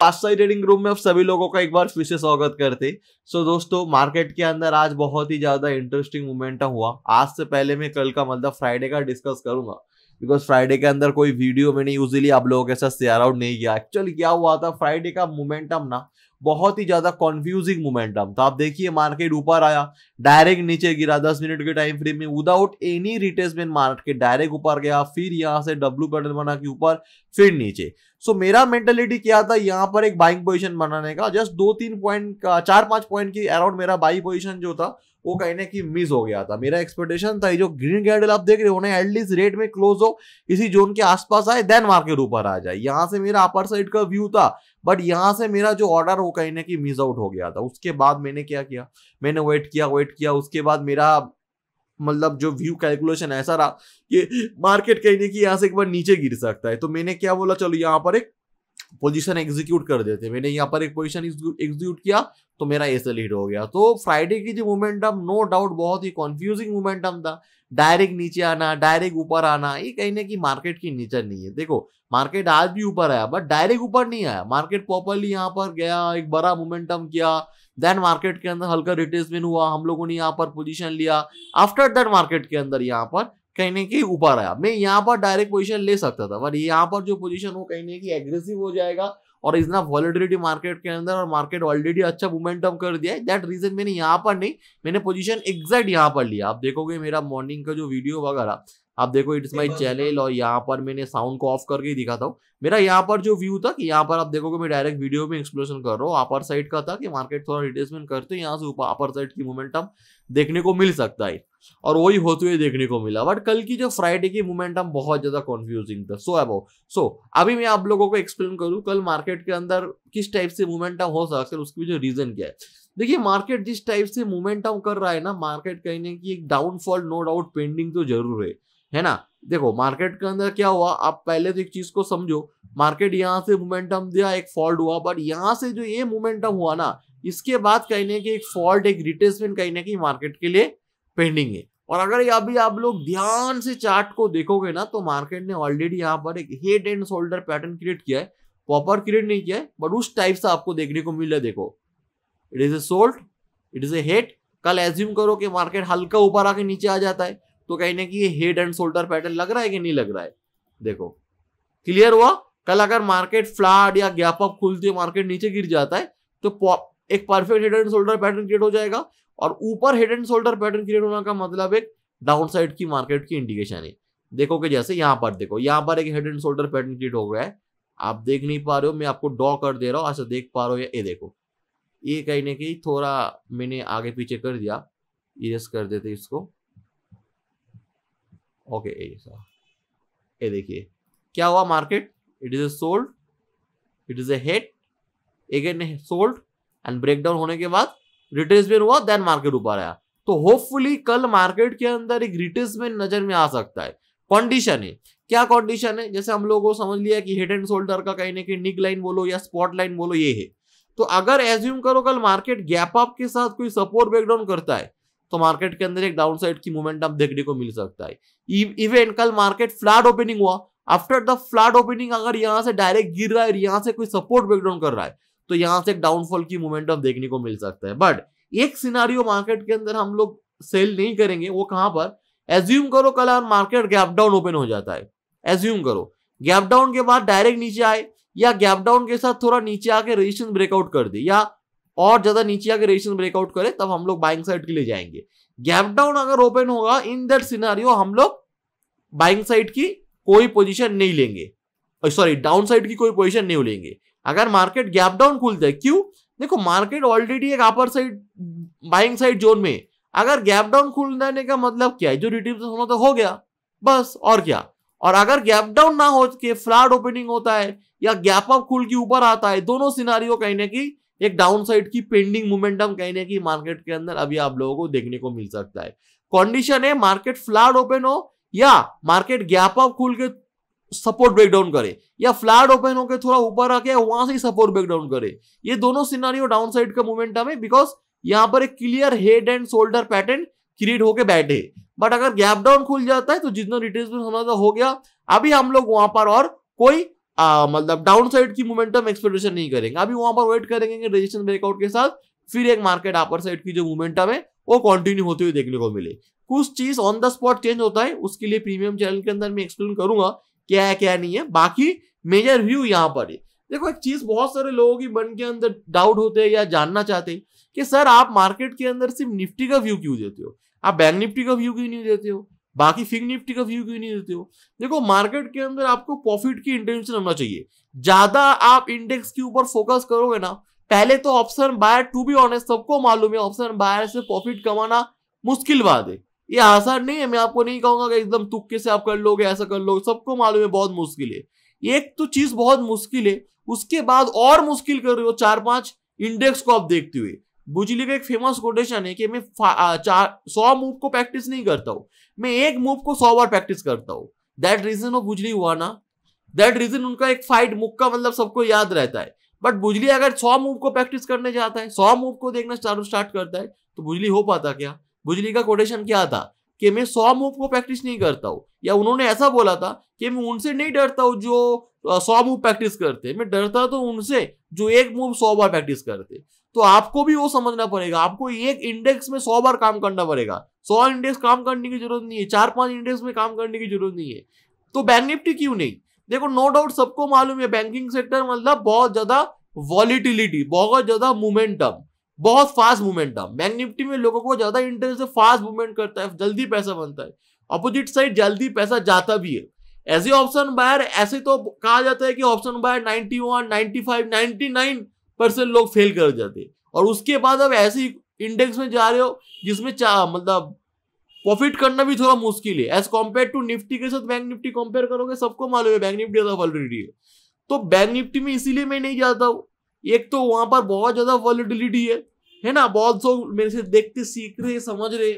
पास्ताई trading room में आप सभी लोगों का एक बार फिर से स्वागत करते सो so, दोस्तों मार्केट के अंदर आज बहुत ही ज्यादा इंटरेस्टिंग मोमेंटम हुआ आज से पहले मैं कल का मतलब फ्राइडे का डिस्कस करूंगा बिकॉज फ्राइडे के अंदर कोई वीडियो मैंने यूजली आप लोगों के साथ शेयर आउट नहीं किया एक्चुअली क्या हुआ था फ्राइडे का मोमेंटम ना बहुत ही ज्यादा कॉन्फ्यूजिंग मोमेंटम था तो आप देखिए मार्केट ऊपर आया डायरेक्ट नीचे गिरा दस मिनट के टाइम फ्रेम में without any retracement market direct ऊपर गया फिर यहाँ से डब्ल्यू पैटर्न बना के ऊपर फिर नीचे सो so, मेरा मेंटेलिटी क्या था यहाँ पर एक बाइंग पोजिशन बनाने का जस्ट दो तीन पॉइंट चार पांच पॉइंट की अराउंड मेरा बाई पोजिशन जो था वो कहीं ना कहीं मिस हो गया था मेरा एक्सपेक्टेशन था जो ग्रीन कैंडल आप देख रहे हो ना एटलीस्ट रेट में क्लोज हो इसी जोन के आसपास आए देन मार्केट ऊपर आ जाए यहाँ से मेरा अपर साइड का व्यू था बट यहाँ से मेरा जो ऑर्डर वो कहीं ना कहीं मिस आउट हो गया था उसके बाद मैंने क्या किया मैंने वेट किया वेट किया उसके बाद मेरा मतलब जो व्यू कैलकुलेशन ऐसा रहा कि मार्केट कहीं ना कहीं यहाँ से एक बार नीचे गिर सकता है तो मैंने क्या बोला चलो यहाँ पर एक पोजीशन एग्जीक्यूट कर देते मैंने यहाँ पर एक पोजीशन एग्जीक्यूट किया तो मेरा ऐसे लीड हो गया तो फ्राइडे की जो मोमेंटम नो डाउट बहुत ही कॉन्फ्यूजिंग मोमेंटम था डायरेक्ट नीचे आना डायरेक्ट ऊपर आना ये कहने की मार्केट की नेचर नहीं है देखो मार्केट आज भी ऊपर आया बट डायरेक्ट ऊपर नहीं आया मार्केट प्रॉपरली यहाँ पर गया एक बड़ा मोमेंटम किया देन मार्केट के अंदर हल्का रिटेसमेंट हुआ हम लोगों ने यहाँ पर पोजीशन लिया आफ्टर दैट मार्केट के अंदर यहाँ पर कहीं ना कहीं ऊपर आया मैं यहाँ पर डायरेक्ट पोजिशन ले सकता था पर यहाँ पर जो पोजिशन वो कहीं ना कहीं एग्रेसिव हो जाएगा और इतना वॉलिडिलिटी मार्केट के अंदर और मार्केट ऑलरेडी अच्छा मोमेंटम कर दिया है दैट रीजन मैंने यहाँ पर नहीं मैंने पोजीशन एग्जैक्ट यहाँ पर लिया आप देखोगे मेरा मॉर्निंग का जो वीडियो वगैरह आप देखो इट्स माई चैनल हाँ। और यहाँ पर मैंने साउंड को ऑफ करके ही दिखाता हूँ मेरा यहाँ पर जो व्यू था कि यहाँ पर आप देखोगे मैं डायरेक्ट वीडियो में एक्सप्लेन कर रहा हूँ अपर साइड का था कि मार्केट थोड़ा रिटेसमेंट करते यहाँ से ऊपर अपर साइड की मोमेंटम देखने को मिल सकता है और वही होते हुए देखने को मिला बट कल की जो फ्राइडे की मोमेंटम बहुत ज्यादा कंफ्यूजिंग था सो अब सो अभी मैं आप लोगों को एक्सप्लेन करूँ कल मार्केट के अंदर किस टाइप से मोमेंटम हो सकता है उसकी जो रीजन क्या है देखिए मार्केट जिस टाइप से मोमेंटम कर रहा है ना मार्केट कहने की एक डाउनफॉल नो डाउट पेंडिंग तो जरूर है है ना देखो मार्केट के अंदर क्या हुआ आप पहले तो एक चीज को समझो मार्केट यहाँ से मोमेंटम दिया एक फॉल्ट हुआ बट यहाँ से जो ये मोमेंटम हुआ ना इसके बाद कहीं ना एक फॉल्ट एक रिटेसमेंट कहीं ना कहीं मार्केट के लिए पेंडिंग है और अगर अभी आप लोग ध्यान से चार्ट को देखोगे ना तो मार्केट ने ऑलरेडी यहाँ पर एक head and shoulder pattern create किया है प्रॉपर क्रिएट नहीं किया है बट उस टाइप से आपको देखने को मिला देखो इट इज ए सोल्ट इट इज ए हेड कल एज्यूम करो कि मार्केट हल्का ऊपर आके नीचे आ जाता है तो कहने की ये हेड एंड शोल्डर पैटर्न लग रहा है कि नहीं लग रहा है देखो क्लियर हुआ कल अगर मार्केट फ्लाट या गैप अप खुलती है मार्केट नीचे गिर जाता है तो एक perfect head and shoulder pattern create हो जाएगा और ऊपर head and shoulder pattern create होने का मतलब एक डाउन साइड की मार्केट की इंडिकेशन है देखो कि जैसे यहाँ पर देखो यहाँ पर एक head and shoulder pattern create हो गया है आप देख नहीं पा रहे हो मैं आपको ड्रॉ कर दे रहा हूँ ऐसा देख पा रहे हो ये देखो ये कहीं ना कहीं थोड़ा मैंने आगे पीछे कर दिया इरेस कर देते इसको ओके okay, ये देखिए क्या हुआ market it is a sold it is a head again sold and breakdown होने के बाद रिटेसमेंट हुआ देन मार्केट ऊपर आया तो होपफुली कल मार्केट के अंदर एक रिटेसमेंट नजर में आ सकता है कंडीशन है क्या कंडीशन है जैसे हम लोगों को समझ लिया कि हेड एंड शोल्डर का कहीं ना कहीं निक लाइन बोलो या स्पॉट लाइन बोलो ये है तो अगर एज्यूम करो कल मार्केट गैप अप के साथ कोई सपोर्ट ब्रेकडाउन करता है तो मार्केट के अंदर एक डाउन साइड की मूवमेंट आप देखने को मिल सकता है इवन कल मार्केट फ्लैट ओपनिंग हुआ आफ्टर द फ्लैट ओपनिंग अगर यहाँ से डायरेक्ट गिर रहा है और यहाँ से कोई सपोर्ट ब्रेकडाउन कर रहा है तो यहाँ से एक डाउनफॉल की मोमेंटम देखने को मिल सकता है बट एक सिनारियो मार्केट के अंदर हम लोग सेल नहीं करेंगे वो कहां पर एज्यूम करो कल मार्केट गैप डाउन ओपन हो जाता है एज्यूम करो गैप डाउन के बाद डायरेक्ट नीचे आए या गैप डाउन के साथ थोड़ा नीचे आके रजिस्ट्रेशन ब्रेकआउट कर दे या और ज्यादा नीचे आगे रेजिस्टेंस ब्रेकआउट करे तब हम लोग बाइंग साइड के लिए जाएंगे गैप डाउन अगर ओपन होगा इन दैट सिनारियो हम लोग बाइंग साइड की कोई पोजीशन नहीं लेंगे सॉरी डाउन साइड की कोई पोजीशन नहीं लेंगे अगर मार्केट गैप डाउन खुलता है क्यों देखो मार्केट ऑलरेडी एक upper side buying side zone में अगर गैप डाउन खुल जाने का मतलब क्या है जो रिट्रीव होना तो हो गया बस और क्या और अगर गैप डाउन ना हो के फ्लैट ओपनिंग होता है या गैप अप खुल के ऊपर आता है दोनों सिनारियों कहीं ना कहीं एक डाउन साइड की पेंडिंग मोमेंटम कहने की मार्केट के अंदर अभी आप लोगों को देखने को मिल सकता है कंडीशन है मार्केट फ्लैट ओपन हो या मार्केट गैप अप खुल के सपोर्ट ब्रेकडाउन करे या फ्लैट ओपन होकर थोड़ा ऊपर आके वहां से ही सपोर्ट ब्रेकडाउन करे ये दोनों सिनारियो डाउन साइड का मोमेंटम है बिकॉज यहाँ पर एक clear head and shoulder pattern create होके बैठे बट अगर गैप डाउन खुल जाता है तो जितना रिटेल हो गया अभी हम लोग वहां पर और कोई मतलब डाउन साइड की मोमेंटम एक्सपेक्टेशन नहीं करेंगे अभी वहां पर वेट करेंगे रेजिस्टेंस ब्रेकआउट के साथ फिर एक मार्केट अपर साइड की जो मोमेंटम है वो कंटिन्यू होते हुए देखने को मिले कुछ चीज ऑन द स्पॉट चेंज होता है उसके लिए प्रीमियम चैनल के अंदर मैं एक्सप्लेन करूंगा क्या है क्या नहीं है बाकी मेजर व्यू यहाँ पर है देखो एक चीज बहुत सारे लोगों की मन के अंदर डाउट होते हैं या जानना चाहते हैं कि सर आप मार्केट के अंदर सिर्फ निफ्टी का व्यू क्यों देते हो आप बैंक निफ्टी का व्यू क्यों नहीं देते हो बाकी फिंग निफ्टी का व्यू क्यों नहीं देते हो देखो मार्केट के अंदर आपको प्रॉफिट की इंटेंशन होना चाहिए ज्यादा आप इंडेक्स के ऊपर फोकस करोगे ना पहले तो option buyer to be honest सबको मालूम है ऑप्शन बायर से प्रॉफिट कमाना मुश्किल बात है ये आसान नहीं है मैं आपको नहीं कहूंगा एकदम तुक्के से आप कर लोगे ऐसा कर लोगे सबको मालूम है बहुत मुश्किल है एक तो चीज बहुत मुश्किल है उसके बाद और मुश्किल कर रहे हो चार पांच इंडेक्स को आप देखते हुए बुजली का एक फेमस कोटेशन है कि मैं चार सौ मूव को प्रैक्टिस नहीं करता हूँ मैं एक मूव को सौ बार प्रैक्टिस करता हूँ दैट रीजन ऑफ बुजली हुआ ना दैट रीजन उनका एक फाइट मुक्का मतलब सबको याद रहता है बट बुजली अगर सौ मूव को प्रैक्टिस करने जाता है सौ मूव को देखना स्टार्ट करता है तो बुजली हो पाता क्या बुजली का कोटेशन क्या था कि मैं सौ मूव को प्रैक्टिस नहीं करता हूँ या उन्होंने ऐसा बोला था कि मैं उनसे नहीं डरता हूँ जो सौ मूव प्रैक्टिस करते मैं डरता तो उनसे जो एक मूव सौ बार प्रैक्टिस करते तो आपको भी वो समझना पड़ेगा आपको एक इंडेक्स में सौ बार काम करना पड़ेगा सौ इंडेक्स काम करने की जरूरत नहीं है चार पांच इंडेक्स में काम करने की जरूरत नहीं है तो बैंक निफ्टी क्यों नहीं देखो नो डाउट सबको मालूम है बैंकिंग सेक्टर मतलब बहुत ज्यादा वॉलिटिलिटी बहुत ज्यादा मोमेंटम बहुत फास्ट मूवमेंट था बैंक निफ्टी में लोगों को ज्यादा इंटरेस्ट से फास्ट मूवमेंट करता है जल्दी पैसा बनता है अपोजिट साइड जल्दी पैसा जाता भी है एज ए ऑप्शन बायर ऐसे तो कहा जाता है कि ऑप्शन बायर 91, 95, 99 परसेंट लोग फेल कर जाते हैं और उसके बाद अब ऐसी इंडेक्स में जा रहे हो जिसमें मतलब प्रॉफिट करना भी थोड़ा मुश्किल है एज कम्पेयर टू निफ्टी के साथ बैंक निफ्टी कंपेयर करोगे सबको मालूम है बैंक निफ्टी ज्यादा वॉलिडिटी है तो बैंक निफ्टी में इसीलिए मैं नहीं जाता हूँ एक तो वहां पर बहुत ज्यादा वॉलिडिलिटी है है ना बहुत लोग मेरे से देखते सीख रहे समझ रहे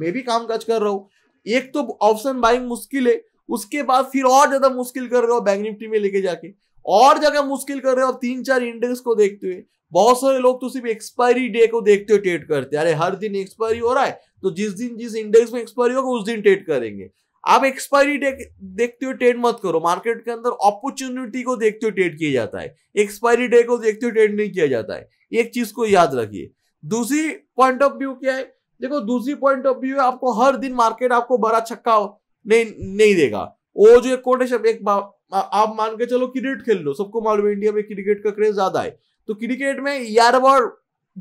मैं भी काम काज कर रहा हूँ एक तो ऑप्शन बाइंग मुश्किल है उसके बाद फिर और ज्यादा मुश्किल कर रहे हो बैंक निफ्टी में लेके जाके और जगह मुश्किल कर रहे हो तीन चार इंडेक्स को देखते हुए बहुत सारे लोग तो सिर्फ एक्सपायरी डे को देखते हुए ट्रेड करते हैं अरे हर दिन एक्सपायरी हो रहा है तो जिस दिन जिस इंडेक्स में एक्सपायरी होगा उस दिन ट्रेड करेंगे आप एक्सपायरी डेट देखते हुए ट्रेड मत करो मार्केट के अंदर अपॉर्चुनिटी को देखते हुए ट्रेड किया जाता है एक्सपायरी डेट को देखते हुए ट्रेड नहीं किया जाता है एक चीज को याद रखिए दूसरी पॉइंट ऑफ व्यू क्या है देखो दूसरी पॉइंट ऑफ व्यू है आपको हर दिन मार्केट आपको बड़ा छक्का नहीं नहीं देगा वो जो एक कोटेशन एक आप मान के चलो क्रिकेट खेल लो सबको मालूम इंडिया में क्रिकेट का क्रेज ज्यादा है तो क्रिकेट में यार बार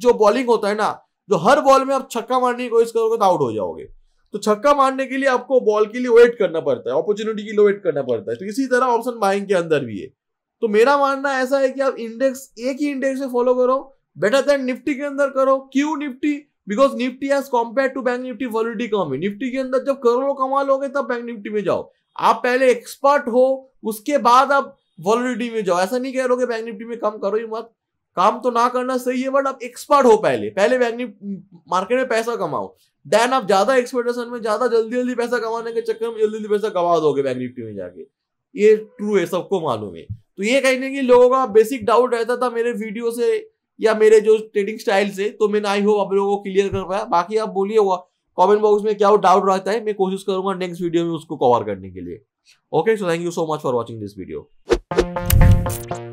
जो बॉलिंग होता है ना जो हर बॉल में आप छक्का मारने की कोशिश करोगे तो आउट हो जाओगे तो छक्का मारने के लिए आपको बॉल के लिए वेट करना पड़ता है अपॉर्चुनिटी के लिए वेट करना पड़ता है तो इसी तरह ऑप्शन बाइंग के अंदर भी है तो मेरा मानना ऐसा है कि आप इंडेक्स एक ही इंडेक्स से फॉलो करो बेटर देन निफ्टी के अंदर करो क्यों Nifty because Nifty as compare to bank Nifty volatility कम है निफ्टी के अंदर जब करोड़ों कमा लोगे तब बैंक निफ्टी में जाओ आप पहले एक्सपर्ट हो उसके बाद आप वॉलिटी में जाओ ऐसा नहीं कह रहे हो कि बैंक निफ्टी में कम करो ही मत काम तो ना करना सही है बट आप एक्सपर्ट हो पहले पहले वैग्नि मार्केट में पैसा कमाओ देन आप ज्यादा एक्सपर्टेशन में ज्यादा जल्दी जल्दी पैसा कमाने के चक्कर में जल्दी जल्दी पैसा कमा दोगे बैंक निफ्टी में जाके ये ट्रू है सबको मालूम है तो ये कहने की लोगों का बेसिक डाउट रहता था मेरे वीडियो से या मेरे जो ट्रेडिंग स्टाइल से तो मैंने आई होप आप लोगों को क्लियर कर पाया बाकी आप बोलिए हुआ कॉमेंट बॉक्स में क्या डाउट रहता है मैं कोशिश करूंगा नेक्स्ट वीडियो में उसको कवर करने के लिए okay so thank you so much for watching this video